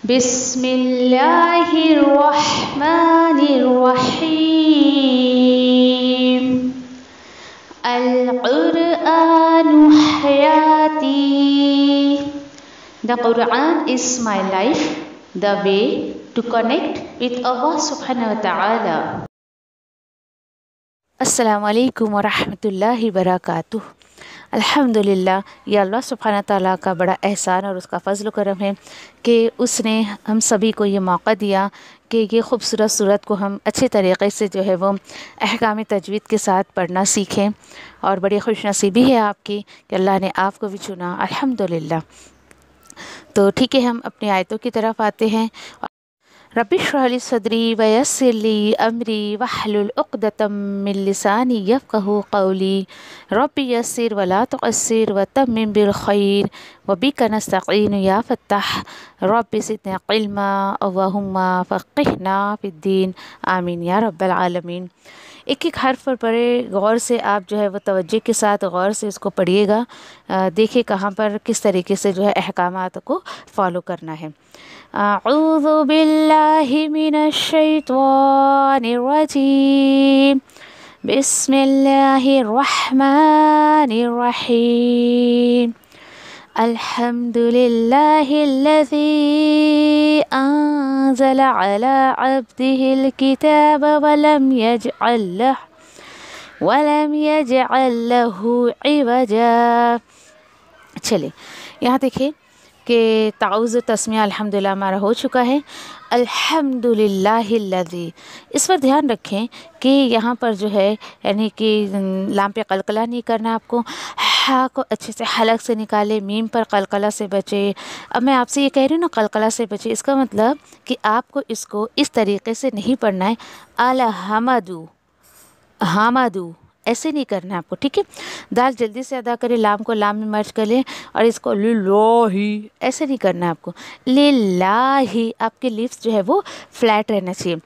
بسم الله الرحمن الرحيم القرآن حياتي The Quran is my life, the way to connect with Allah subhanahu wa ta'ala. Assalamu alaikum wa rahmatullahi wa barakatuh. अल्हम्दुलिल्लाह ये अल्लाह सुबहाना ताली का बड़ा एहसान और उसका फ़जल करम है कि उसने हम सभी को ये मौका दिया कि ये ख़ूबसूरत सूरत को हम अच्छे तरीके से जो है वो अहकाम तजवीद के साथ पढ़ना सीखें और बड़ी खुश नसीबी है आपकी कि अल्लाह ने आपको भी चुना अल्हम्दुलिल्लाह तो ठीक है हम अपनी आयतों की तरफ आते हैं رب اشرح لي صدري ويسر لي أمري واحلل عقدة من لساني يفقه قولي رب يسر ولا تقصر وتمم بالخير وبك نستعين يا فتح رب زدنا علما اللهم فقهنا في الدين آمين يا رب العالمين एक एक हर्फ पर पढ़े गौर से आप जो है वो तवज्जो के साथ गौर से इसको पढ़िएगा देखिए कहाँ पर किस तरीके से जो है अहकाम को फॉलो करना है आउज़बिल्लिमिनशैतवानिर्रजीम बिस्मिल्लाहिर्रहमानिर्रहीम الحمد لله الذي أنزل على عبده الكتاب ولم يجعل له ولم يجعل له عوجا चले यहाँ देखिए कि ताउज़ तस्मिया अल्हम्दुलिल्लाह हमारा हो चुका है अलहमदिल्लाजी इस पर ध्यान रखें कि यहाँ पर जो है यानी कि लाम पे कलकला नहीं करना आपको हा को अच्छे से हलक से निकाले मीम पर कलकला से बचे अब मैं आपसे ये कह रही हूँ ना कलकला से बचे इसका मतलब कि आपको इसको इस तरीके से नहीं पढ़ना है अलहमदू हामदू ऐसे नहीं करना है आपको ठीक है दाल जल्दी से अदा करें लाम को लाम में मर्ज कर लें और इसको ले ही ऐसे नहीं करना है आपको ले लाही ही आपके लिप्स जो है वो फ्लैट रहना चाहिए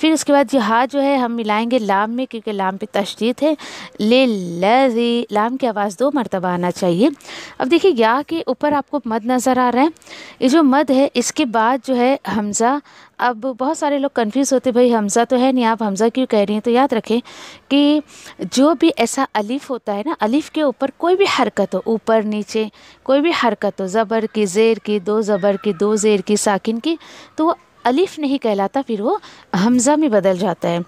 फिर उसके बाद हाथ जो है हम मिलाएंगे लाम में क्योंकि लाम पे तशदीद है ले लजी लाम की आवाज़ दो मरतबा आना चाहिए अब देखिए या के ऊपर आपको मद नज़र आ रहा है ये जो मद है इसके बाद जो है हमज़ा अब बहुत सारे लोग कंफ्यूज होते भाई हमज़ा तो है नहीं आप हमज़ा क्यों कह रही हैं तो याद रखें कि जो भी ऐसा अलीफ़ होता है ना अलीफ़ के ऊपर कोई भी हरकत हो ऊपर नीचे कोई भी हरकत हो ज़बर की ज़ेर की दो ज़बर की दो ज़ेर की साकिन की तो वो अलीफ़ नहीं कहलाता फिर वो हमज़ा में बदल जाता है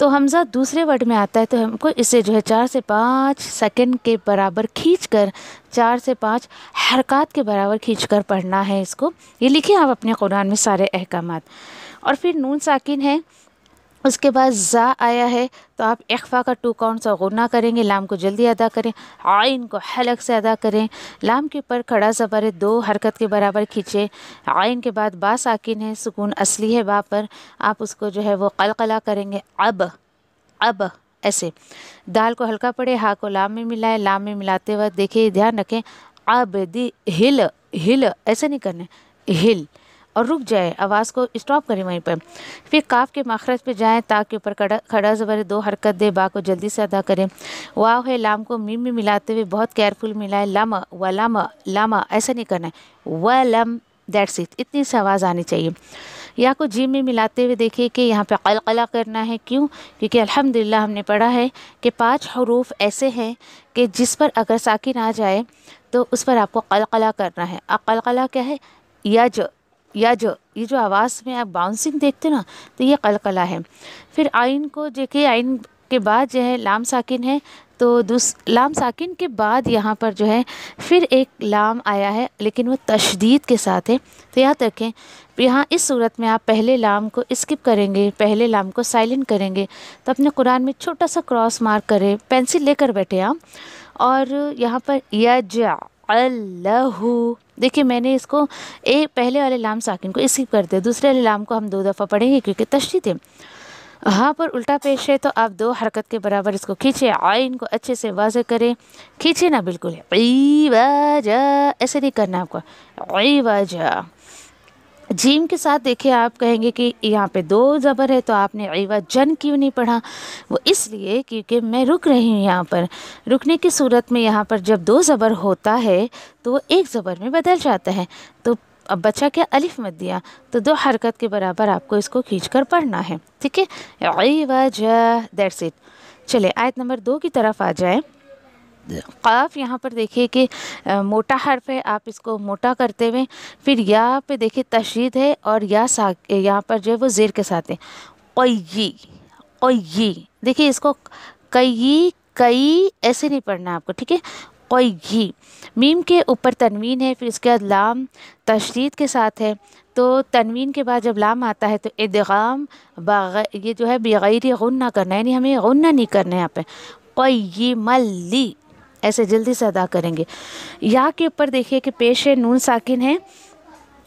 तो हमज़ा दूसरे वर्ड में आता है तो हमको इसे जो है चार से पाँच सेकंड के बराबर खींच कर चार से पाँच हरकत के बराबर खींच कर पढ़ना है इसको ये लिखिए आप अपने कुरान में सारे अहकाम और फिर नून साकिन है उसके बाद ज़ा आया है तो आप इख्फ़ा का टू काउंट सा गुना करेंगे लाम को जल्दी अदा करें आइन को हलक से अदा करें लाम के ऊपर खड़ा ज़बर दो हरकत के बराबर खींचे आइन के बाद बा साकिन है सुकून असली है बा पर आप उसको जो है वो कलकला करेंगे अब अब ऐसे दाल को हल्का पड़े हा को लाम में मिलाए लाम में मिलाते वक्त देखिए ध्यान रखें अब दी हिल हिल ऐसे नहीं करना हिल और रुक जाए आवाज़ को स्टॉप करें वहीं पर फिर काफ के माखरज पर जाएँ ताकि ऊपर खड़ा ज़बर दो हरकत दे बा को जल्दी से अदा करें वाह है लाम को मीम में मिलाते हुए बहुत केयरफुल मिलाए लामा व लामा लामा ऐसा नहीं करना है व लम दैट्स इट इतनी सी आवाज़ आनी चाहिए या को जी में मिलाते हुए देखिए कि यहाँ पे कलकला करना है क्यों क्योंकि अल्हम्दुलिल्लाह हमने पढ़ा है कि पांच हरूफ ऐसे हैं कि जिस पर अगर साकिन आ जाए तो उस पर आपको कलकला करना है अकलकला क्या है या जो या जो ये जो आवाज़ में आप बाउंसिंग देखते ना तो ये कलकला है फिर आइन को देखिए आइन के बाद जो है लाम साकिन है तो दूस लाम साकिन के बाद यहाँ पर जो है फिर एक लाम आया है लेकिन वो तशदीद के साथ है तो याद रखें यहाँ इस सूरत में आप पहले लाम को स्किप करेंगे पहले लाम को साइलेंट करेंगे तो अपने कुरान में छोटा सा क्रॉस मार्क करें पेंसिल लेकर बैठे आप और यहाँ पर यज अल्लाहू देखिए मैंने इसको ए पहले वाले लाम साकिन को स्किप कर दिया दूसरे वाले लाम को हम दो दफ़ा पढ़ेंगे क्योंकि तशदीद है हाँ पर उल्टा पेश है तो आप दो हरकत के बराबर इसको खींचे आइन को अच्छे से वाज करें खींचे ना बिल्कुल ऐसे नहीं करना आपको ऐ वाजा जीम के साथ देखिए आप कहेंगे कि यहाँ पे दो ज़बर है तो आपने अवा जन क्यों नहीं पढ़ा वो इसलिए क्योंकि मैं रुक रही हूँ यहाँ पर रुकने की सूरत में यहाँ पर जब दो ज़बर होता है तो वो एक ज़बर में बदल जाता है तो अब बच्चा क्या अलिफ मत दिया तो दो हरकत के बराबर आपको इसको खींच कर पढ़ना है ठीक है अवा जैट्स इट चले आयत नंबर दो की तरफ आ जाए काफ यहाँ पर देखिए कि मोटा हर्फ है आप इसको मोटा करते हुए फिर या पे देखिए तशदीद है और या सा यहाँ पर जो है वो ज़ेर के साथ है कई देखिए इसको कई कई ऐसे नहीं पढ़ना आपको ठीक है कोई मीम के ऊपर तनवीन है फिर इसके बाद लाम तशरीद के साथ है तो तनवीन के बाद जब लाम आता है तो इदगाम ये जो है बग़ैर गुन ना करना है यानी हमें गुन ना नहीं करना है यहाँ पे कोई मल्ली ऐसे जल्दी से अदा करेंगे या के ऊपर देखिए कि पेश है नून साकिन है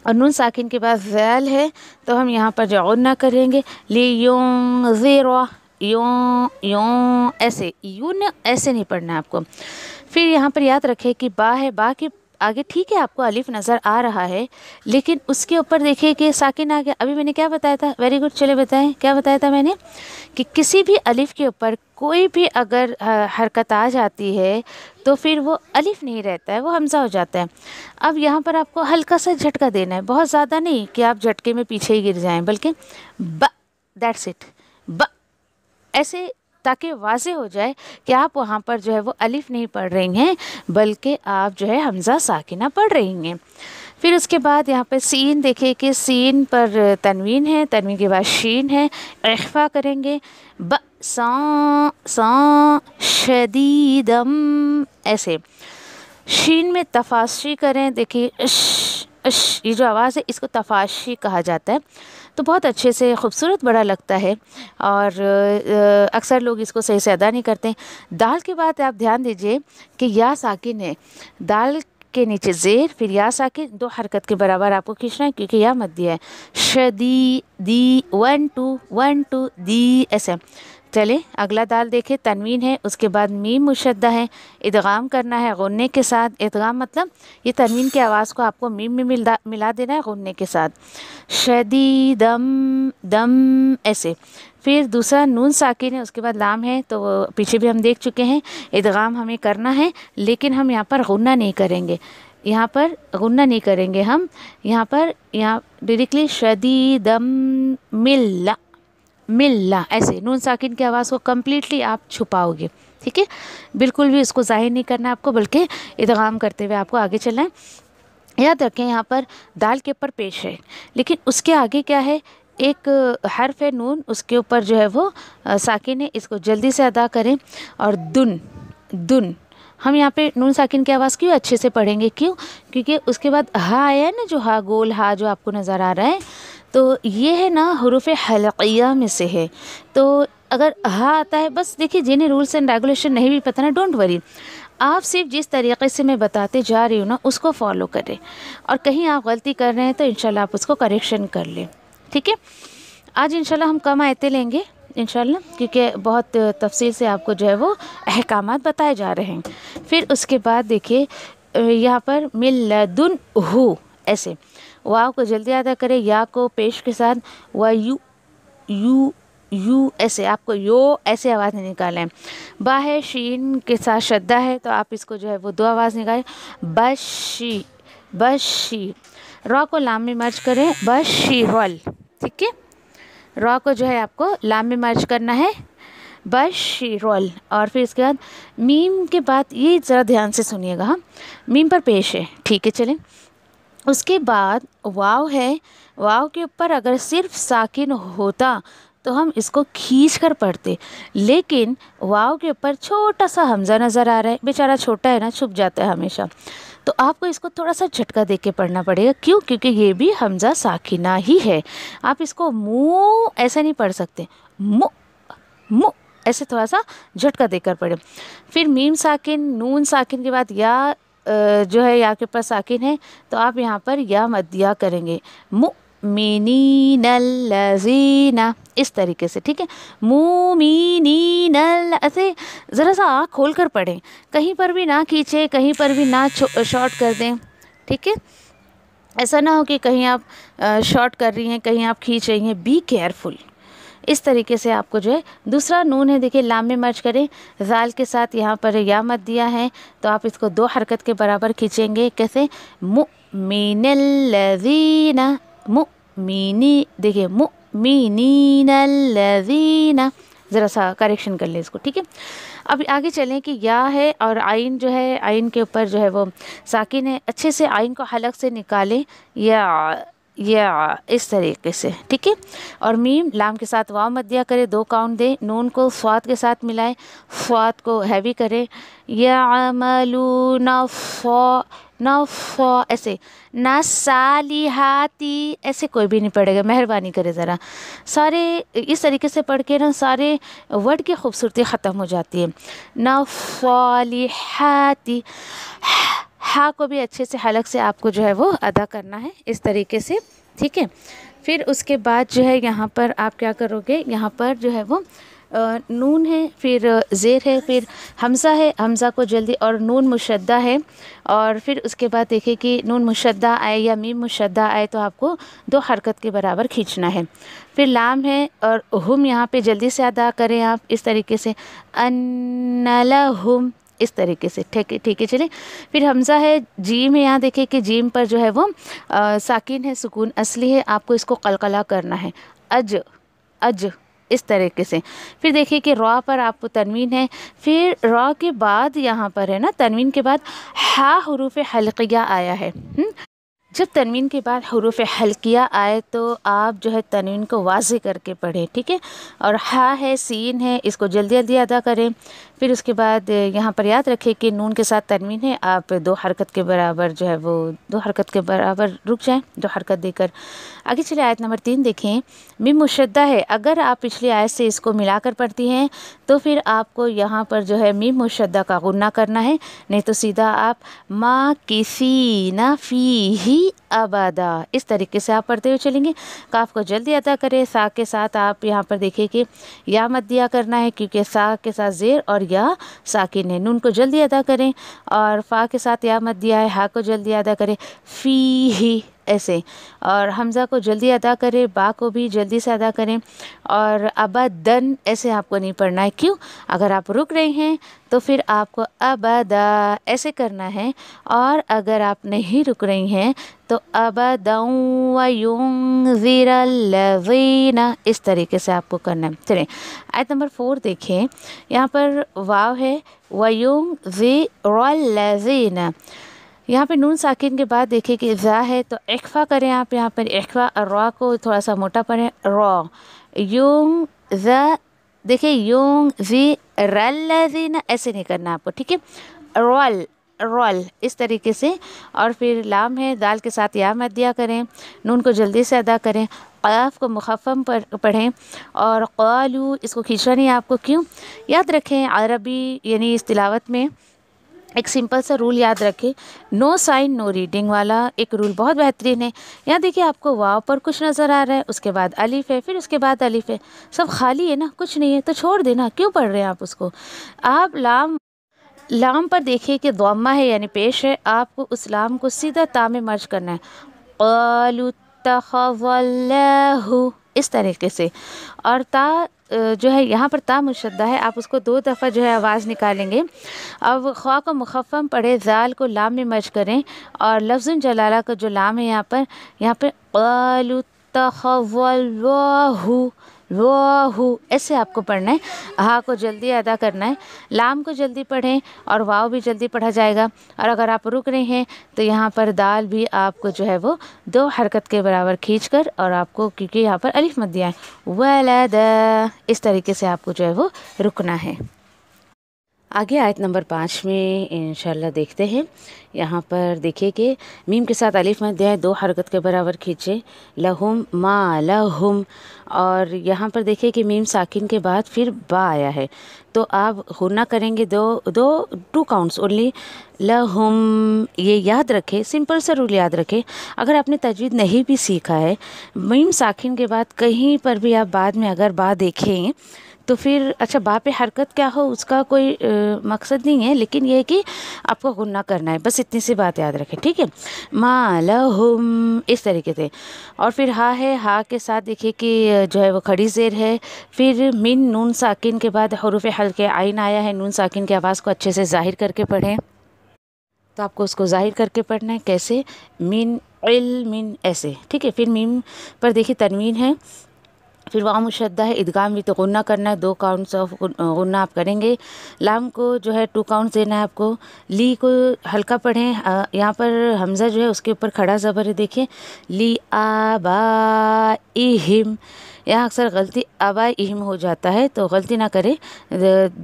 और नून साकिन के बाद जैल है तो हम यहाँ पर जो ना करेंगे ले यों ज़ेरा यों यों ऐसे यूं ऐसे नहीं पढ़ना है आपको फिर यहाँ पर याद रखें कि बा है बा के आगे ठीक है आपको अलिफ नज़र आ रहा है लेकिन उसके ऊपर देखिए कि साकिन आ गया अभी मैंने क्या बताया था वेरी गुड चले बताएं क्या बताया था मैंने कि किसी भी अलिफ के ऊपर कोई भी अगर हरकत आ जाती है तो फिर वो अलिफ नहीं रहता है वो हमज़ा हो जाता है अब यहाँ पर आपको हल्का सा झटका देना है बहुत ज़्यादा नहीं कि आप झटके में पीछे ही गिर जाएँ बल्कि ब दैट्स इट ब ऐसे ताकि वाज हो जाए कि आप वहाँ पर जो है वो अलिफ नहीं पढ़ रही हैं बल्कि आप जो है हमज़ा साकिना पढ़ रही हैं फिर उसके बाद यहाँ पर सीन देखें कि सीन पर तनवीन है तनवीन के बाद शीन है अखफा करेंगे ब सा शदीदम ऐसे शीन में तफाशी करें देखिए अश अश ये जो आवाज़ है इसको तफाशी कहा जाता है तो बहुत अच्छे से खूबसूरत बड़ा लगता है और अक्सर लोग इसको सही से अदा नहीं करते दाल के बाद आप ध्यान दीजिए कि या साकिन है दाल के नीचे ज़ेर फिर या साकिन दो हरकत के बराबर आपको खींचना है क्योंकि या मध्य है शदी दी वन टू वन टू दी ऐसे चले अगला दाल देखें तनवीन है उसके बाद मीम मुशद्दा है इदगाम करना है गुन्ने के साथ इदगाम मतलब ये तनवीन की आवाज़ को आपको मीम में मिला मिला देना है गुन्ने के साथ शदी दम दम ऐसे फिर दूसरा नून साकिन है उसके बाद लाम है तो पीछे भी हम देख चुके हैं इदगाम हमें करना है लेकिन हम यहाँ पर गुन्ना नहीं करेंगे यहाँ पर गुन्ना नहीं करेंगे हम यहाँ पर यहाँ डायरेक्टली शदी दम मिल्ला मिलना ऐसे नून साकिन की आवाज़ को कम्प्लीटली आप छुपाओगे ठीक है बिल्कुल भी इसको ज़ाहिर नहीं करना आपको बल्कि इतगाम करते हुए आपको आगे चलना है याद रखें यहाँ पर दाल के ऊपर पेश है लेकिन उसके आगे क्या है एक हर्फ है नून उसके ऊपर जो है वो साकिन है इसको जल्दी से अदा करें और दुन दुन हम यहाँ पे नून साकिन की आवाज़ क्यों अच्छे से पढ़ेंगे क्यों क्योंकि उसके बाद हा आया ना जो हा गोल हा जो आपको नज़र आ रहा है तो ये है ना हरूफ हलकिया में से है तो अगर हा आता है बस देखिए जिन्हें रूल्स एंड रेगुलेशन नहीं भी पता ना डोंट वरी आप सिर्फ जिस तरीके से मैं बताते जा रही हूँ ना उसको फॉलो करें और कहीं आप गलती कर रहे हैं तो इनशाला आप उसको करेक्शन कर लें ठीक है आज इनशाला हम कम आयते लेंगे इनशाला क्योंकि बहुत तफसील से आपको जो है वो अहकाम बताए जा रहे हैं फिर उसके बाद देखिए यहाँ पर मिल लदुन ऐसे वाव को जल्दी अदा करें या को पेश के साथ व यू यू यू ऐसे आपको यो ऐसे आवाज़ नहीं निकालें बा है शीन के साथ श्रद्धा है तो आप इसको जो है वो दो आवाज़ निकालें बशी बशी रॉ को लाम में मर्ज करें बशी रॉल ठीक है रॉ को जो है आपको लाम में मर्ज करना है बशी रॉल और फिर इसके बाद मीम के बाद ये ज़रा ध्यान से सुनिएगा हम हाँ। मीम पर पेश है ठीक है चलें उसके बाद वाव है वाव के ऊपर अगर सिर्फ साकिन होता तो हम इसको खींच कर पढ़ते लेकिन वाव के ऊपर छोटा सा हमजा नज़र आ रहा है बेचारा छोटा है ना छुप जाता है हमेशा तो आपको इसको थोड़ा सा झटका दे के पढ़ना पड़ेगा क्यों क्योंकि ये भी हमजा साकिना ही है आप इसको मुँह ऐसा नहीं पढ़ सकते मुँह मुँह ऐसे थोड़ा सा झटका देकर पढ़े फिर मीम साकिन नून साकिन के बाद या जो है या के पास साकिन है तो आप यहाँ पर या मद या करेंगे मु मिनी नल्लजीना इस तरीके से ठीक है मोमिनी नल ऐसे ज़रा सा आँख खोल कर पढ़ें कहीं पर भी ना खींचे कहीं पर भी ना शॉर्ट कर दें ठीक है ऐसा ना हो कि कहीं आप शॉर्ट कर रही हैं कहीं आप खींच रही हैं बी केयरफुल इस तरीके से आपको जो है दूसरा नून है देखिए लाम में मर्ज करें जाल के साथ यहाँ पर या मत दिया है तो आप इसको दो हरकत के बराबर खींचेंगे कैसे मु मीनी देखिए मुमिनीनल्लजीना ज़रा सा करेक्शन कर लें इसको ठीक है अब आगे चलें कि या है और आइन जो है आइन के ऊपर जो है वो साकिन है अच्छे से आइन को हलक से निकालें या या इस तरीके से ठीक है और मीम लाम के साथ वाव मत दिया करें दो काउंट दें नून को स्वाद के साथ मिलाएं स्वाद को हैवी करें या मलू नफ़ नौ ऐसे ना हाथी ऐसे कोई भी नहीं पढ़ेगा मेहरबानी करें ज़रा सारे इस तरीके से पढ़ के ना सारे वर्ड की खूबसूरती ख़त्म हो जाती है हाथी हा को भी अच्छे से हलक से आपको जो है वो अदा करना है इस तरीके से ठीक है फिर उसके बाद जो है यहाँ पर आप क्या करोगे यहाँ पर जो है वो नून है फिर ज़ेर है फिर हमसा है हमसा को जल्दी और नून मुशद्दा है और फिर उसके बाद देखिए कि नून मुशद्दा आए या मीम मुशद्दा आए तो आपको दो हरकत के बराबर खींचना है फिर लाम है और हम यहाँ पे जल्दी से अदा करें आप इस तरीके से अनला हम इस तरीके से ठीक है ठीक है चलिए फिर हमज़ा है जीम है यहाँ देखिए कि जीम पर जो है वो आ, साकिन है सुकून असली है आपको इसको कलकला करना है अज अज इस तरीके से फिर देखिए कि रॉ पर आपको तनवीन है फिर रॉ के बाद यहाँ पर है ना तनवीन के बाद हा हरूफ हल्किया आया है हुँ? हम्म? जब तनवीन के बाद हरूफ हल्किया आए तो आप जो है तनवीन को वाजे करके पढ़ें ठीक है और हा है सीन है इसको जल्दी जल्दी अदा करें फिर उसके बाद यहाँ पर याद रखें कि नून के साथ तनवीन है आप दो हरकत के बराबर जो है वो दो हरकत के बराबर रुक जाएं दो हरकत देकर आगे चले आयत नंबर तीन देखें मिम मुशद्दा है अगर आप पिछली आयत से इसको मिलाकर पढ़ती हैं तो फिर आपको यहाँ पर जो है मिम मुशद्दा का गुना करना है नहीं तो सीधा आप माँ किसी ना फी ही अबादा इस तरीके से आप पढ़ते हुए चलेंगे काफ को जल्दी अदा करें सा के साथ आप यहाँ पर देखें कि या मत दिया करना है क्योंकि सा के साथ ज़ेर और या साकिन है नून को जल्दी अदा करें और फ़ा के साथ या मत दिया है हा को जल्दी अदा करें फ़ी ही ऐसे और हमज़ा को जल्दी अदा करें बा को भी जल्दी से अदा करें और दन ऐसे आपको नहीं पढ़ना है क्यों अगर आप रुक रहे हैं तो फिर आपको दा ऐसे करना है और अगर आप नहीं रुक रही हैं तो अबदीना इस तरीके से आपको करना है चलें आयत नंबर फोर देखें यहाँ पर वाव है वयोंग वीना यहाँ पे नून साकिन के बाद देखिए कि ज़ा है तो एक्फ़ा करें आप यहाँ पर एक्फ़ा रॉ को थोड़ा सा मोटा पढ़ें रॉ यूं ज़ा देखिए यूं जी रल जी ना ऐसे नहीं करना आपको ठीक है रॉल रॉल इस तरीके से और फिर लाम है दाल के साथ या मत दिया करें नून को जल्दी से अदा करें क़ाफ को मुखफ़म पर पढ़ें और क़ालू इसको खींचना नहीं आपको क्यों याद रखें अरबी यानी इस तिलावत में एक सिंपल सा रूल याद रखें नो साइन नो रीडिंग वाला एक रूल बहुत बेहतरीन है यहाँ देखिए आपको वाव पर कुछ नज़र आ रहा है उसके बाद अलिफ है फिर उसके बाद अलिफ है सब खाली है ना कुछ नहीं है तो छोड़ देना क्यों पढ़ रहे हैं आप उसको आप लाम लाम पर देखिए कि दोमा है यानी पेश है आपको उस लाम को सीधा तामे मर्ज करना है इस तरीके से और ता जो है यहाँ पर तामुशदा है आप उसको दो दफ़ा जो है आवाज़ निकालेंगे अब ख्वा को मुखफ़म पढ़े जाल को लाम में मज करें और लफ्ज़ जलाला का जो लाम है यहाँ पर यहाँ पर वाहू ऐसे आपको पढ़ना है हा को जल्दी अदा करना है लाम को जल्दी पढ़ें और वाव भी जल्दी पढ़ा जाएगा और अगर आप रुक रहे हैं तो यहाँ पर दाल भी आपको जो है वो दो हरकत के बराबर खींच कर और आपको क्योंकि यहाँ पर अलिफ मत दिया है वह इस तरीके से आपको जो है वो रुकना है आगे आयत नंबर पाँच में इन देखते हैं यहाँ पर देखिए कि मीम के साथ अलिफ मध्य दें दो हरकत के बराबर खींचे लहुम मा लहुम और यहाँ पर देखिए कि मीम साकिन के बाद फिर बा आया है तो आप हुना करेंगे दो दो टू काउंट्स ओनली लहुम ये याद रखें सिंपल सा रूल याद रखें अगर आपने तजवीज़ नहीं भी सीखा है मीम साकिन के बाद कहीं पर भी आप बाद में अगर बा देखें तो फिर अच्छा बाप हरकत क्या हो उसका कोई आ, मकसद नहीं है लेकिन यह कि आपको गुन्ना करना है बस इतनी सी बात याद रखें ठीक है माँ लहुम इस तरीके से और फिर हा है हा के साथ देखिए कि जो है वो खड़ी जेर है फिर मिन नून साकिन के बाद हरूफ हल्के आइन आया है नून साकिन की आवाज़ को अच्छे से ज़ाहिर करके पढ़ें तो आपको उसको ज़ाहिर करके पढ़ना है कैसे मिन इल मिन ऐसे ठीक है फिर मीम पर देखिए तनवीन है फिर वाम मुशद्दा है ईदगाह में तो गुना करना है दो काउंट्स ऑफ गुना आप करेंगे लाम को जो है टू काउंट्स देना है आपको ली को हल्का पढ़ें यहाँ पर हमज़ा जो है उसके ऊपर खड़ा ज़बर है देखिए ली आ बा इहिम यहाँ अक्सर गलती अबा इम हो जाता है तो गलती ना करें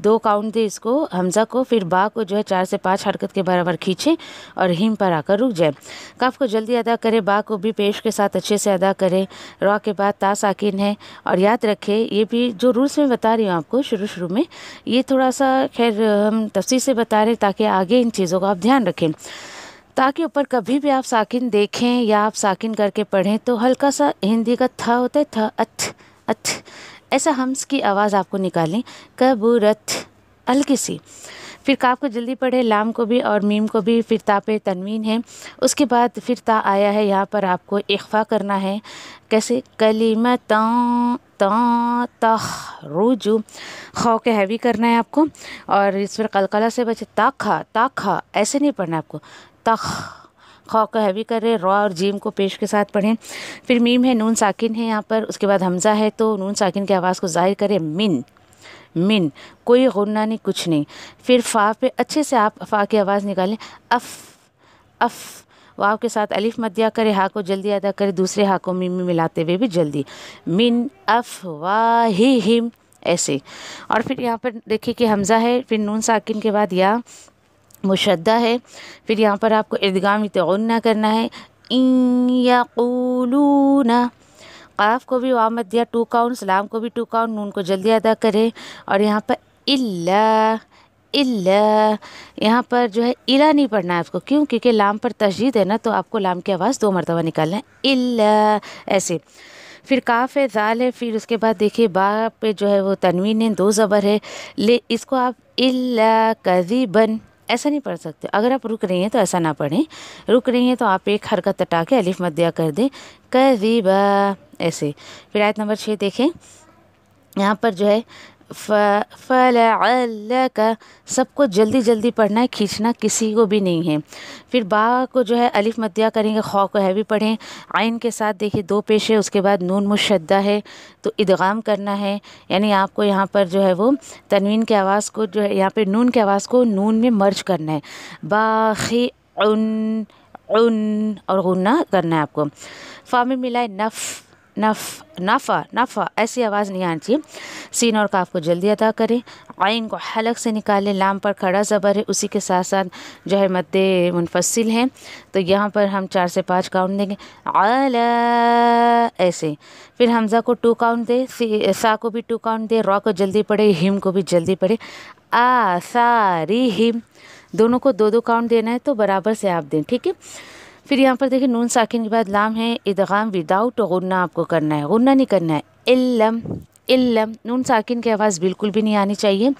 दो काउंट दे इसको हमजा को फिर बा को जो है चार से पाँच हरकत के बराबर खींचें और हिम पर आकर रुक जाए कफ को जल्दी अदा करें बा को भी पेश के साथ अच्छे से अदा करें रॉ के बाद ता साकिन है और याद रखें ये भी जो रूल्स में बता रही हूँ आपको शुरू शुरू में ये थोड़ा सा खैर हम तफसी से बता रहे ताकि आगे इन चीज़ों का आप ध्यान रखें ताकि ऊपर कभी भी आप साकिन देखें या आप साकिन करके पढ़ें तो हल्का सा हिंदी का था होता है था अथ अथ ऐसा हम्स की आवाज़ आपको निकालें कबूरथ हल्की सी फिर काप को जल्दी पढ़े लाम को भी और मीम को भी फिर ता पे तनवीन है उसके बाद फिर ता आया है यहाँ पर आपको इख्फा करना है कैसे कलीम तँ तँ रूजू खौ के हैवी करना है आपको और इस पर कलकला से बचे ताखा ताखा ऐसे नहीं पढ़ना आपको तख खौ का हैवी कर रहे रॉ और जीम को पेश के साथ पढ़ें फिर मीम है नून साकिन है यहाँ पर उसके बाद हमज़ा है तो नून साकिन की आवाज़ को ज़ाहिर करें मिन मिन कोई गुन्ना नहीं कुछ नहीं फिर फ़ा पे अच्छे से आप फ़ा की आवाज़ निकालें अफ़ अफ़ वाव के साथ अलिफ मत दिया करें हा को जल्दी अदा करें दूसरे हा को मीम में मिलाते हुए भी जल्दी मिन अफ़ हिम ऐसे और फिर यहाँ पर देखिए कि हमज़ा है फिर नून साकिन के बाद या मुशद्दा है फिर यहाँ पर आपको इर्दगाम तगन्ना करना है याकूलूना काफ को भी वामत दिया टू काउंट सलाम को भी टू काउंट नून को जल्दी अदा करें और यहाँ पर इल्ला इल्ला यहाँ पर जो है इला नहीं पढ़ना है आपको क्यों क्योंकि लाम पर तशदीद है ना तो आपको लाम की आवाज़ दो मरतबा निकालना है इल्ला ऐसे फिर काफ़ है ज़ाल है फिर उसके बाद देखिए बा पे जो है वो तनवीन है दो ज़बर है ले इसको आप इल्ला कजीबन ऐसा नहीं पढ़ सकते अगर आप रुक रही हैं तो ऐसा ना पढ़ें रुक रही हैं तो आप एक हरकत तटा के अलिफ मध्या कर दें कर ऐसे फिर आयत नंबर छः देखें यहाँ पर जो है फलाक सबको जल्दी जल्दी पढ़ना है खींचना किसी को भी नहीं है फिर बा को जो है अलिफ मदिया करेंगे खौ को हैवी पढ़ें आइन के साथ देखिए दो पेश है उसके बाद नून मुशद्दा है तो इदगाम करना है यानी आपको यहाँ पर जो है वो तनवीन के आवाज़ को जो है यहाँ पर नून के आवाज़ को नून में मर्ज करना है बाखी उन उन और गुना करना है आपको फामी मिलाए नफ़ नफ नफ़ा नफ़ा ऐसी आवाज़ नहीं आनी चाहिए सीन और काफ को जल्दी अदा करें आइन को हलक से निकालें लाम पर खड़ा ज़बर है उसी के साथ साथ जो है मद्द मुनफसिल हैं तो यहाँ पर हम चार से पाँच काउंट देंगे आला ऐसे फिर हमज़ा को टू काउंट दे सा को भी टू काउंट दे रॉ को जल्दी पड़े हिम को भी जल्दी पढ़े आ सारी हिम दोनों को दो दो काउंट देना है तो बराबर से आप दें ठीक है फिर यहाँ पर देखिए नून साकिन के बाद लाम है इदगाम विदाउट तो गुन्ना आपको करना है गुन्ना नहीं करना है इल्लम इल्लम नून साकिन की आवाज़ बिल्कुल भी नहीं आनी चाहिए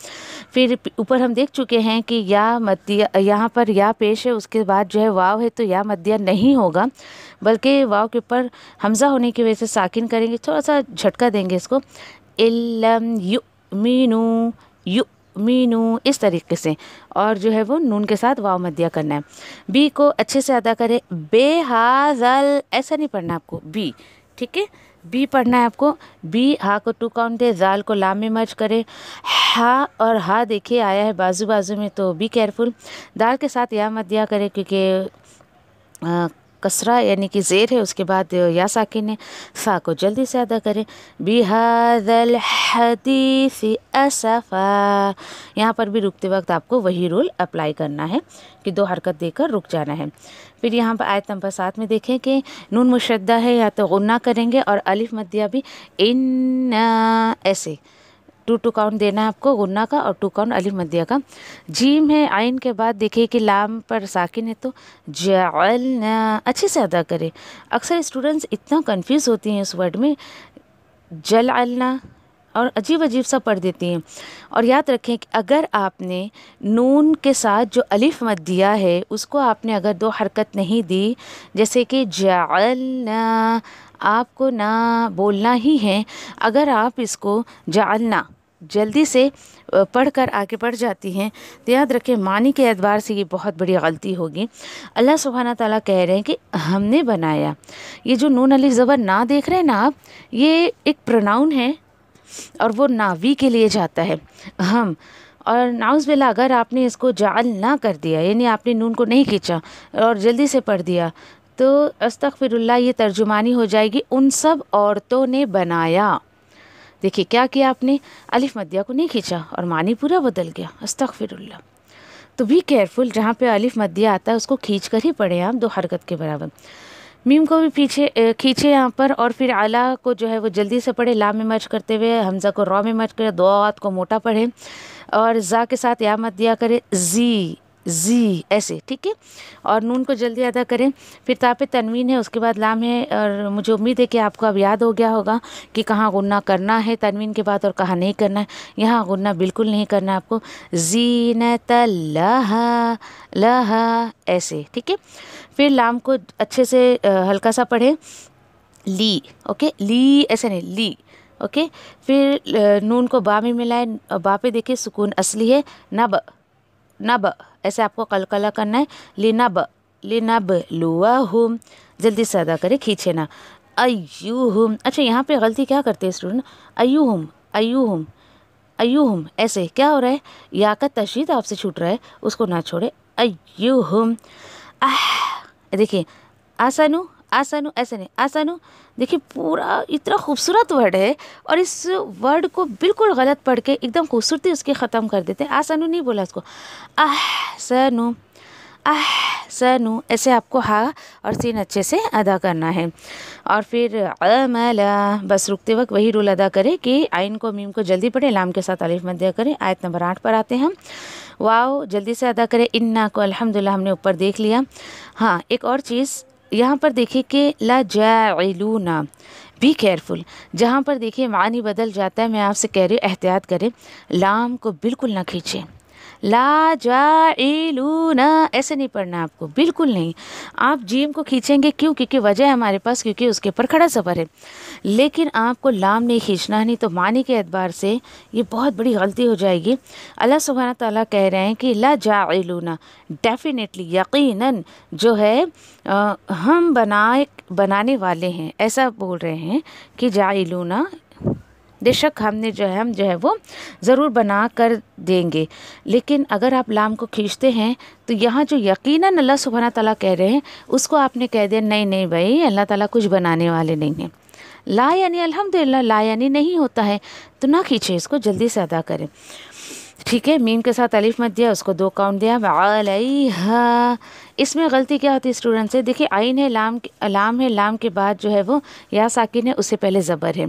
फिर ऊपर हम देख चुके हैं कि या मदिया यहाँ पर या पेश है उसके बाद जो है वाव है तो या मदिया नहीं होगा बल्कि वाव के ऊपर हमजा होने की वजह से साकिन करेंगे थोड़ा सा झटका देंगे इसको इल्लम यु मीनू यु मीनू इस तरीके से और जो है वो नून के साथ वाव मदिया करना है बी को अच्छे से अदा करें बेहाजल ऐसा नहीं पढ़ना आपको बी ठीक है बी पढ़ना है आपको बी हा को टू काउंट दे जाल को लामे मर्ज करे हा और हा देखिए आया है बाजू बाजू में तो बी केयरफुल दाल के साथ या मत करें करे क्योंकि कसरा यानी कि ज़ेर है उसके बाद या साकिन है फ़ा को जल्दी से अदा करें बिहादल हदीफ़ी असफ़ा यहाँ पर भी रुकते वक्त आपको वही रूल अप्लाई करना है कि दो हरकत देकर रुक जाना है फिर यहाँ पर आयत नंबर सात में देखें कि नून मुशद्दा है या तो गुना करेंगे और अलिफ मदिया भी इन ऐसे टू टू काउंट देना है आपको गुन्ना का और टू काउंट अली मदिया का जीम है आइन के बाद देखिए कि लाम पर साकिन है तो जल अच्छे से अदा करें अक्सर स्टूडेंट्स इतना कंफ्यूज होती हैं इस वर्ड में जल अलना और अजीब अजीब सा पढ़ देती हैं और याद रखें कि अगर आपने नून के साथ जो अलिफ मत दिया है उसको आपने अगर दो हरकत नहीं दी जैसे कि जालना आपको ना बोलना ही है अगर आप इसको जालना जल्दी से पढ़कर आगे बढ़ जाती हैं तो याद रखें मानी के एतबार से ये बहुत बड़ी गलती होगी अल्लाह सुबहाना ताला कह रहे हैं कि हमने बनाया ये जो नून अली ज़बर ना देख रहे हैं ना आप ये एक प्रोनाउन है और वो नावी के लिए जाता है हम और नाउस बिला अगर आपने इसको जाल ना कर दिया यानी आपने नून को नहीं खींचा और जल्दी से पढ़ दिया तो अस्तफ़िरुल्ला ये तर्जुमानी हो जाएगी उन सब औरतों ने बनाया देखिए क्या किया आपने अलिफ मदिया को नहीं खींचा और मानी पूरा बदल गया अस्तफ़िरुल्ला तो भी केयरफुल जहाँ पे अलिफ मदिया आता है उसको खींच कर ही पढ़े आप दो हरकत के बराबर मीम को भी पीछे खींचे यहाँ पर और फिर आला को जो है वो जल्दी से पढ़े ला में मर्ज करते हुए हमज़ा को रॉ में मर्ज करें दुआत को मोटा पढ़े और ज़ा के साथ या मत दिया करें जी जी ऐसे ठीक है और नून को जल्दी अदा करें फिर ताप तनवीन है उसके बाद लाम है और मुझे उम्मीद है कि आपको अब याद हो गया होगा कि कहाँ गुन्ना करना है तनवीन के बाद और कहाँ नहीं करना है यहाँ गुन्ना बिल्कुल नहीं करना आपको जी लहा लहा ऐसे ठीक है फिर लाम को अच्छे से हल्का सा पढ़ें ली ओके ली ऐसे नहीं ली ओके फिर नून को बा में मिलाए बा पे देखिए सुकून असली है नब नब ऐसे आपको कलकला करना है ली नब लुआ हुम जल्दी से अदा करें खींचे ना अयू हुम अच्छा यहाँ पे गलती क्या करते हैं स्टूडेंट अयू हुम अयू हुम अयू हुम ऐसे क्या हो रहा है या का तशीद आपसे छूट रहा है उसको ना छोड़े अयू हुम आह देखिए आसानु आसानु ऐसे नहीं आसनु देखिए पूरा इतना खूबसूरत वर्ड है और इस वर्ड को बिल्कुल गलत पढ़ के एकदम खूबसूरती उसकी ख़त्म कर देते हैं आसानु नहीं बोला उसको आह सनु आह सनु ऐसे आपको हा और सीन अच्छे से अदा करना है और फिर अमला बस रुकते वक्त वही रूल अदा करें कि आइन को मीम को जल्दी पढ़े लाम के साथ अलिफ मध्य करें आयत नंबर आठ पर आते हैं हम वाओ जल्दी से अदा करें इन्ना को अल्हम्दुलिल्लाह हमने ऊपर देख लिया हाँ एक और चीज़ यहाँ पर देखिए कि ला जालूना बी केयरफुल जहाँ पर देखिए मानी बदल जाता है मैं आपसे कह रही हूँ एहतियात करें लाम को बिल्कुल ना खींचें ला जा ए लू ना ऐसे नहीं पढ़ना आपको बिल्कुल नहीं आप जीम को खींचेंगे क्यों क्योंकि वजह हमारे पास क्योंकि उसके ऊपर खड़ा सफ़र है लेकिन आपको लाम नहीं खींचना नहीं तो मानी के एतबार से ये बहुत बड़ी गलती हो जाएगी अल्लाह सुबहाना तला कह रहे हैं कि ला जा ए लू ना डेफिनेटली यकीन जो है आ, हम बनाए बनाने वाले हैं ऐसा बोल रहे हैं कि जा लूना बेशक हमने जो है हम जो है वो ज़रूर बना कर देंगे लेकिन अगर आप लाम को खींचते हैं तो यहाँ जो यकीनन अल्लाह सुबहाना तला कह रहे हैं उसको आपने कह दिया नहीं नहीं भाई अल्लाह ताला कुछ बनाने वाले नहीं हैं ला यानी अल्हम्दुलिल्लाह ला यानी नहीं होता है तो ना खींचे इसको जल्दी से अदा करें ठीक है मीम के साथ अलिफ मत दिया उसको दो काउंट दिया हा इसमें गलती क्या होती है स्टूडेंट से देखिए आइन है लाम लाम है लाम के बाद जो है वो या साकिन है उससे पहले ज़बर है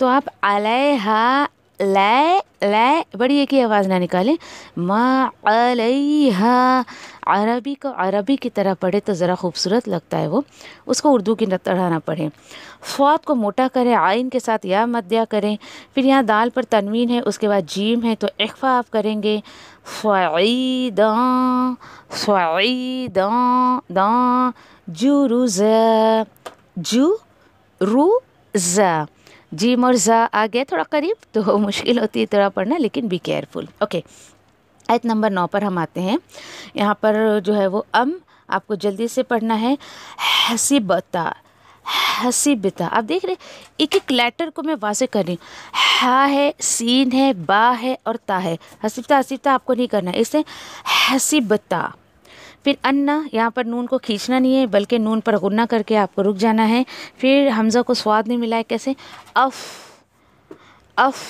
तो आप अलय हा लय लय बड़ी एक ही आवाज़ ना निकालें माँ हा अरबी को अरबी की तरह पढ़े तो ज़रा खूबसूरत लगता है वो उसको उर्दू की तरह ना पढ़ें फ़ौत को मोटा करें आइन के साथ या मध्या करें फिर यहाँ दाल पर तनवीन है उसके बाद जीम है तो इख्फा आप करेंगे फ़ीद दाँ जू रू जू रू ज़ा जी जा आ गया थोड़ा करीब तो मुश्किल होती है थोड़ा पढ़ना लेकिन बी केयरफुल ओके आयत नंबर नौ पर हम आते हैं यहाँ पर जो है वो अम आपको जल्दी से पढ़ना है हसीबता हसीबता आप देख रहे एक एक लेटर को मैं वाजे कर रही हूँ हा है सीन है बा है और ता है हसीबता हसीबता आपको नहीं करना इसे हसीबता फिर अन्ना यहाँ पर नून को खींचना नहीं है बल्कि नून पर गुन्ना करके आपको रुक जाना है फिर हमज़ा को स्वाद नहीं मिला है कैसे अफ़ अफ़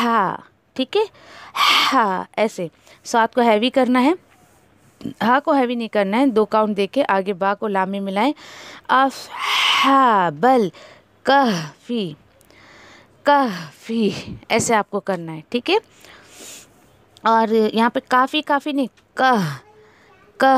हा ठीक है हा ऐसे स्वाद को हैवी करना है हा को हैवी नहीं करना है दो काउंट दे के आगे बा को लामे मिलाएं अफ हा बल कह फ़ी कह फी ऐसे आपको करना है ठीक है और यहाँ पे काफ़ी काफ़ी नहीं कह का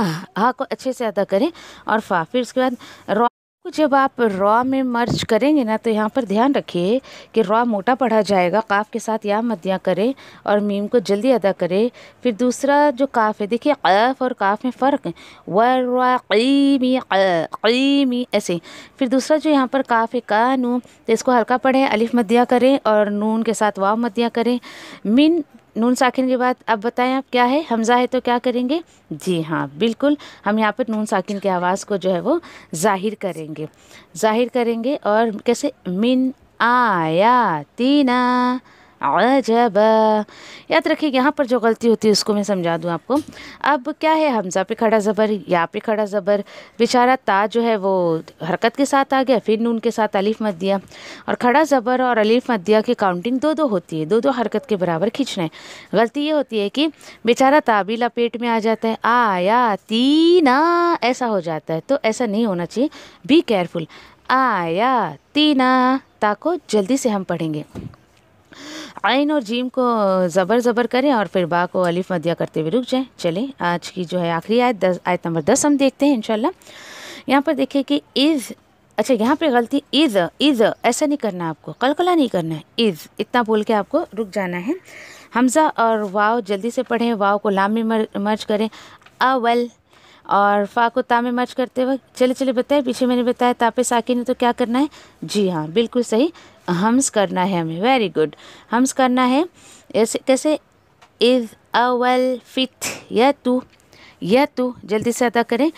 आ को अच्छे से अदा करें और फा फिर उसके बाद रॉ को जब आप रॉ में मर्ज करेंगे ना तो यहाँ पर ध्यान रखिए कि रॉ मोटा पढ़ा जाएगा काफ़ के साथ या मदियाँ करें और मीम को जल्दी अदा करें फिर दूसरा जो काफ है देखिए कफ़ और काफ में फ़र्क है व रीमी क़ीमी ऐसे फिर दूसरा जो यहाँ पर काफ है का नून तो इसको हल्का पढ़ें अलिफ मदियाँ करें और नून के साथ वाव मदियाँ करें मिन नून साकिन के बाद अब बताएं आप क्या है हमज़ा है तो क्या करेंगे जी हाँ बिल्कुल हम यहाँ पर नून साकिन की आवाज़ को जो है वो जाहिर करेंगे जाहिर करेंगे और कैसे मिन आया तीना अजब याद रखिए यहाँ पर जो गलती होती है उसको मैं समझा दूँ आपको अब क्या है हमजा पे खड़ा ज़बर या पे खड़ा ज़बर बेचारा ता जो है वो हरकत के साथ आ गया फिर नून के साथ अलीफ मत दिया और खड़ा ज़बर और अलीफ मत दिया की काउंटिंग दो दो होती है दो दो हरकत के बराबर खींचना है गलती ये होती है कि बेचारा ताबी लपेट में आ जाता है आया तीना ऐसा हो जाता है तो ऐसा नहीं होना चाहिए बी केयरफुल आया तीना ता को जल्दी से हम पढ़ेंगे आइन और जीम को ज़बर ज़बर करें और फिर बा को अलिफ मदिया करते हुए रुक जाएँ चलें आज की जो है आखिरी आयत दस आयत नंबर दस हम देखते हैं इनशाला यहाँ पर देखिए कि इज़ अच्छा यहाँ पे गलती इज़ इज़ ऐसा नहीं करना आपको कलकला नहीं करना है इज़ इतना बोल के आपको रुक जाना है हमज़ा और वाव जल्दी से पढ़ें वाव को लाम में मर, मर्ज करें अवल और फा को ता में मर्ज करते वक्त चले चले बताए पीछे मैंने बताया तापे साकिन तो क्या करना है जी हाँ बिल्कुल सही हम्स करना है हमें वेरी गुड हम्स करना है ऐसे कैसे इज अवल फिथ या तू या तू जल्दी से अदा करें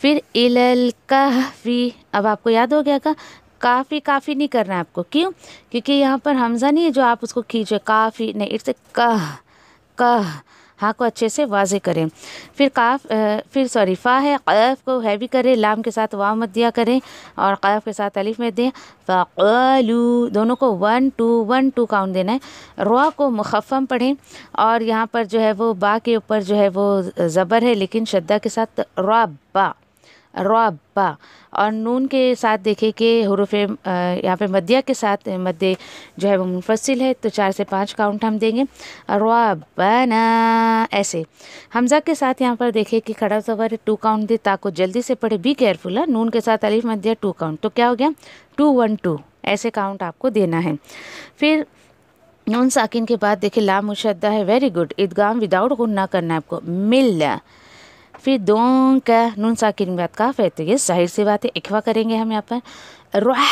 फिर इल काफ़ी अब आपको याद हो गया का काफ़ी काफ़ी नहीं करना है आपको क्यों क्योंकि यहाँ पर हमजा नहीं है जो आप उसको खींचे काफ़ी नहीं इट्स कह कह हा को अच्छे से वाजे करें फिर काफ फिर सॉरी फ़ा है कैफ़ को हैवी करें लाम के साथ वाव मत दिया करें और कैफ़ के साथ अलिफ में दें फ़लू दोनों को one two one two count देना है रुआ को मुखफ़म पढ़ें और यहाँ पर जो है वो बा के ऊपर जो है वो ज़बर है लेकिन शद्दा के साथ रुआ बा रबा और नून के साथ देखें कि हरूफ यहाँ पे मध्य के साथ मध्य जो है वो मुनफसिल है तो चार से पाँच काउंट हम देंगे रबना ऐसे हमजा के साथ यहाँ पर देखें कि खड़ा सवर टू काउंट दे ताको जल्दी से पढ़े बी केयरफुल है नून के साथ अलीफ मध्य टू काउंट तो क्या हो गया टू वन टू ऐसे काउंट आपको देना है फिर नून साकिन के बाद देखिए लाम मुशद्दा है वेरी गुड ईदगाम विदाउट गुन्ना करना है आपको मिल फिर दो का नून साकिन के बाद काफ है तो ये जाहिर सी बात है इकवा करेंगे हम यहाँ पर रोह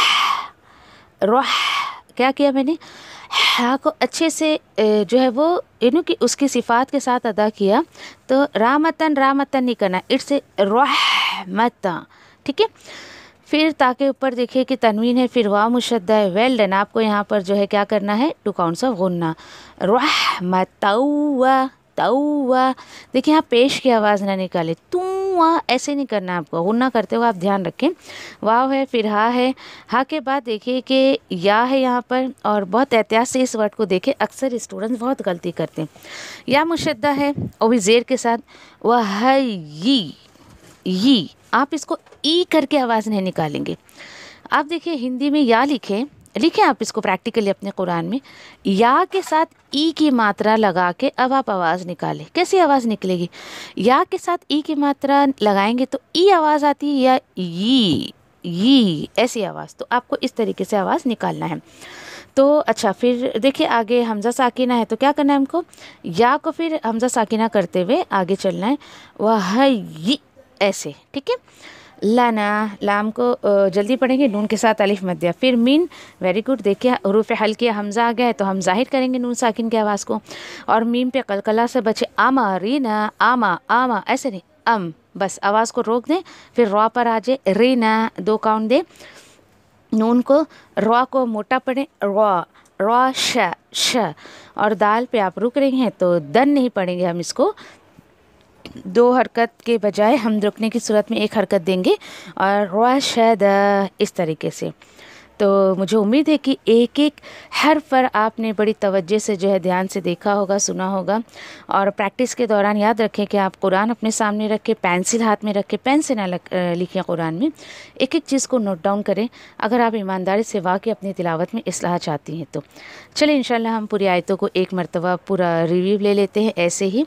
रोह क्या किया मैंने हा को अच्छे से जो है वो इन की उसकी सिफात के साथ अदा किया तो रामतन रामतन नहीं करना इट्स रोह मत ठीक है फिर ताके ऊपर देखिए कि तनवीन है फिर वाह मुशद है वेल डन आपको यहाँ पर जो है क्या करना है टू काउंट्स ऑफ गुन्ना रोह मत तौवा देखिए यहाँ पेश की आवाज़ ना निकाले तू वाह ऐसे नहीं करना आपको गुन्ना करते हुए आप ध्यान रखें वाह है फिर हा है हा के बाद देखिए कि या है यहाँ पर और बहुत एहतियात से इस वर्ड को देखें अक्सर स्टूडेंट्स बहुत गलती करते हैं या मुशद्दा है और भी जेर के साथ वह है यी यी आप इसको ई करके आवाज़ नहीं निकालेंगे आप देखिए हिंदी में या लिखें लिखें आप इसको प्रैक्टिकली अपने कुरान में या के साथ ई की मात्रा लगा के अब आप आवाज़ निकालें कैसी आवाज़ निकलेगी या के साथ ई की मात्रा लगाएंगे तो ई आवाज़ आती है या ई ई ऐसी आवाज़ तो आपको इस तरीके से आवाज़ निकालना है तो अच्छा फिर देखिए आगे हमजा साकिना है तो क्या करना है हमको या को फिर हमजा साकिना करते हुए आगे चलना है वह ऐसे ठीक है लाना लाम को जल्दी पढ़ेंगे नून के साथ अलिफ मध्य फिर मीन वेरी गुड देखिए रूफ हल किया हमज़ा आ गया है तो हम जाहिर करेंगे नून साकिन की आवाज़ को और मीम पे कलकला से बचे आमा रीना आमा आमा ऐसे नहीं अम बस आवाज़ को रोक दें फिर रॉ पर आ जाए रीना दो काउंट दें नून को रॉ को मोटा पड़े रॉ रॉ श और दाल पे आप रुक रही हैं तो दन नहीं पड़ेंगे हम इसको दो हरकत के बजाय हम रुकने की सूरत में एक हरकत देंगे और रवा शायद इस तरीके से तो मुझे उम्मीद है कि एक एक हर पर आपने बड़ी तवज्जो से जो है ध्यान से देखा होगा सुना होगा और प्रैक्टिस के दौरान याद रखें कि आप कुरान अपने सामने रखें पेंसिल हाथ में रखें पेन से ना लिखें कुरान में एक एक चीज़ को नोट डाउन करें अगर आप ईमानदारी से वाकई अपनी तिलावत में असलाह चाहती हैं तो चलिए इन हम पूरी आयतों को एक मरतबा पूरा रिव्यू ले लेते हैं ऐसे ही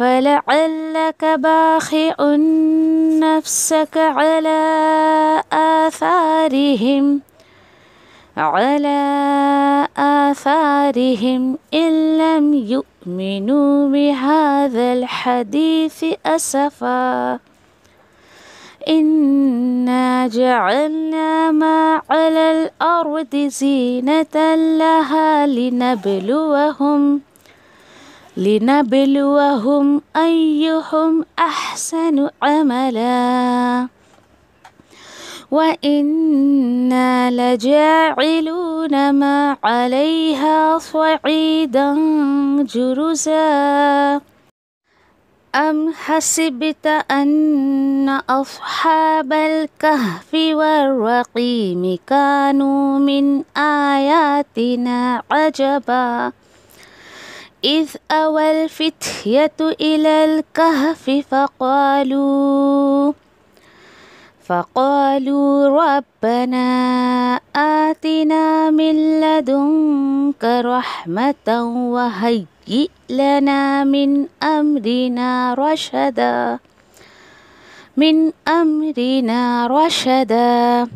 فلعلك باخع نفسك على آثارهم على آثارهم إن لم يؤمنوا بهذا الحديث أسفا إنا جعلنا ما على الأرض زينة لها لنبلوهم لنبلوهم أيهم أحسن عملا وإنا لجاعلون ما عليها صعيدا جرزا أم حسبت أن أصحاب الكهف والرقيم كانوا من آياتنا عجبا إذ أوى الفتية إلى الكهف فقالوا فقالوا ربنا آتنا من لدنك رحمة وهيئ لنا من أمرنا رشدا من أمرنا رشدا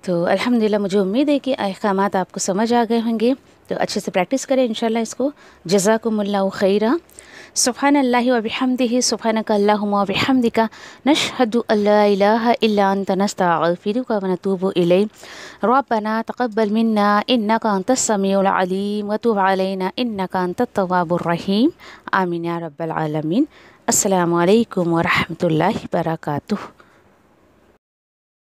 तो अल्हम्दुलिल्लाह मुझे उम्मीद है कि अहकाम आपको समझ आ ہوں گے तो अच्छे से प्रैक्टिस करें इंशाल्लाह इसको जजाकुमल्ला खैरा सुबहान अल्लाह वबिहमदी सुबहान का वबिहमदी का नशहद अल्लाफ़िरुका वनतूब रबना तकबल मन्ना इन्ना का तसमीम वतुब अलैना तवाबरहीम आमीन रबालमीन अल्लाम वरहमल वर्का